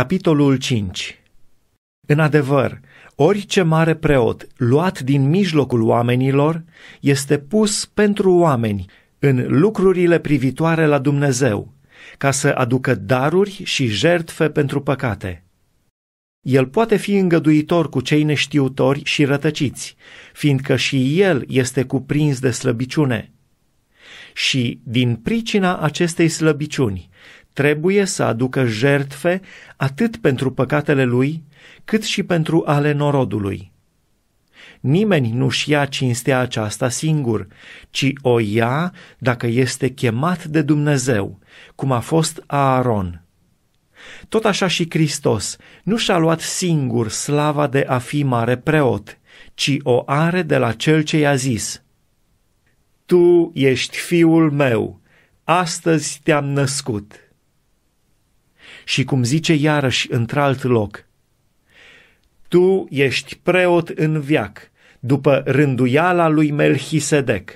Capitolul 5 În adevăr, orice mare preot luat din mijlocul oamenilor este pus pentru oameni în lucrurile privitoare la Dumnezeu, ca să aducă daruri și jertfe pentru păcate. El poate fi îngăduitor cu cei neștiutori și rătăciți, fiindcă și el este cuprins de slăbiciune. Și, din pricina acestei slăbiciuni, trebuie să aducă jertfe atât pentru păcatele lui, cât și pentru ale norodului. Nimeni nu-și ia cinstea aceasta singur, ci o ia dacă este chemat de Dumnezeu, cum a fost Aaron. Tot așa și Hristos nu și-a luat singur slava de a fi mare preot, ci o are de la cel ce i-a zis. Tu ești fiul meu, astăzi te-am născut. Și cum zice iarăși într-alt loc, Tu ești preot în viac, după rânduiala lui Melchisedec.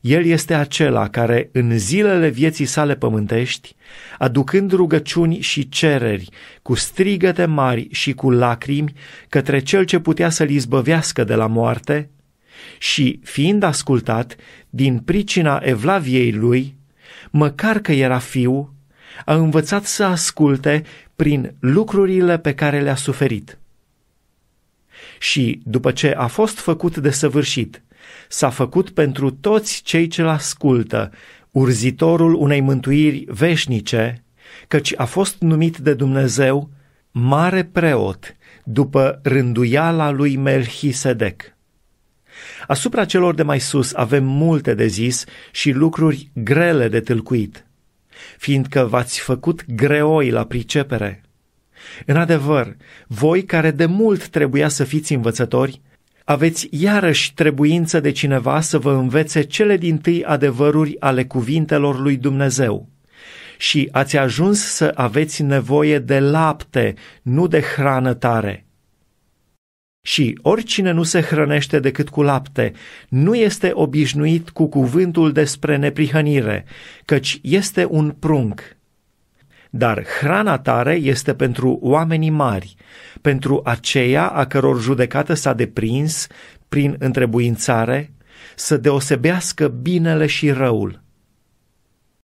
El este acela care, în zilele vieții sale pământești, aducând rugăciuni și cereri, cu strigăte mari și cu lacrimi, către cel ce putea să-l izbăvească de la moarte, și, fiind ascultat, din pricina evlaviei lui, măcar că era fiu, a învățat să asculte prin lucrurile pe care le-a suferit. Și, după ce a fost făcut de săvârșit, s-a făcut pentru toți cei ce-l ascultă, urzitorul unei mântuiri veșnice, căci a fost numit de Dumnezeu mare preot după rânduiala lui Melchisedec. Asupra celor de mai sus avem multe de zis și lucruri grele de tâlcuit fiindcă v-ați făcut greoi la pricepere. În adevăr, voi care de mult trebuia să fiți învățători, aveți iarăși trebuință de cineva să vă învețe cele din tâi adevăruri ale cuvintelor lui Dumnezeu. Și ați ajuns să aveți nevoie de lapte, nu de hrană tare, și oricine nu se hrănește decât cu lapte, nu este obișnuit cu cuvântul despre neprihănire, căci este un prunc. Dar hrana tare este pentru oamenii mari, pentru aceia a căror judecată s-a deprins prin întrebuințare, să deosebească binele și răul.